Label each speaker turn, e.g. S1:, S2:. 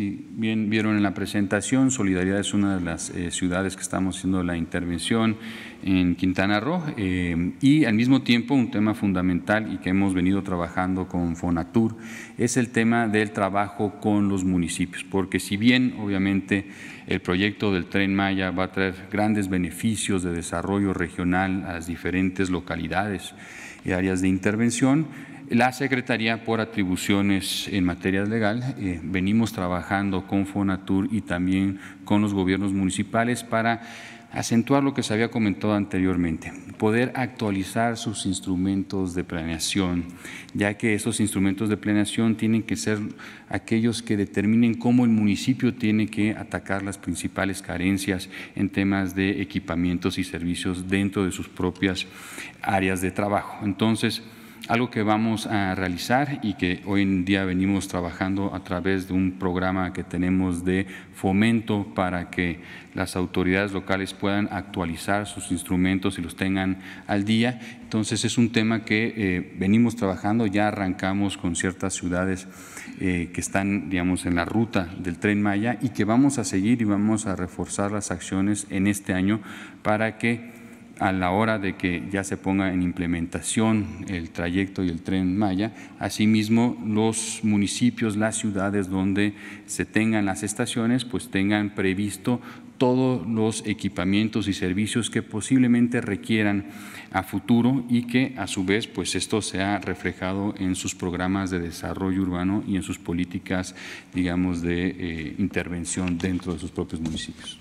S1: si bien vieron en la presentación, Solidaridad es una de las eh, ciudades que estamos haciendo la intervención en Quintana Roo eh, y al mismo tiempo un tema fundamental y que hemos venido trabajando con Fonatur es el tema del trabajo con los municipios, porque si bien obviamente el proyecto del tren Maya va a traer grandes beneficios de desarrollo regional a las diferentes localidades y áreas de intervención, la Secretaría, por atribuciones en materia legal, eh, venimos trabajando con Fonatur y también con los gobiernos municipales para acentuar lo que se había comentado anteriormente, poder actualizar sus instrumentos de planeación, ya que esos instrumentos de planeación tienen que ser aquellos que determinen cómo el municipio tiene que atacar las principales carencias en temas de equipamientos y servicios dentro de sus propias áreas de trabajo. Entonces, algo que vamos a realizar y que hoy en día venimos trabajando a través de un programa que tenemos de fomento para que las autoridades locales puedan actualizar sus instrumentos y los tengan al día. Entonces es un tema que eh, venimos trabajando, ya arrancamos con ciertas ciudades eh, que están, digamos, en la ruta del tren Maya y que vamos a seguir y vamos a reforzar las acciones en este año para que a la hora de que ya se ponga en implementación el trayecto y el tren Maya, asimismo los municipios, las ciudades donde se tengan las estaciones, pues tengan previsto todos los equipamientos y servicios que posiblemente requieran a futuro y que a su vez pues esto sea reflejado en sus programas de desarrollo urbano y en sus políticas digamos de eh, intervención dentro de sus propios municipios.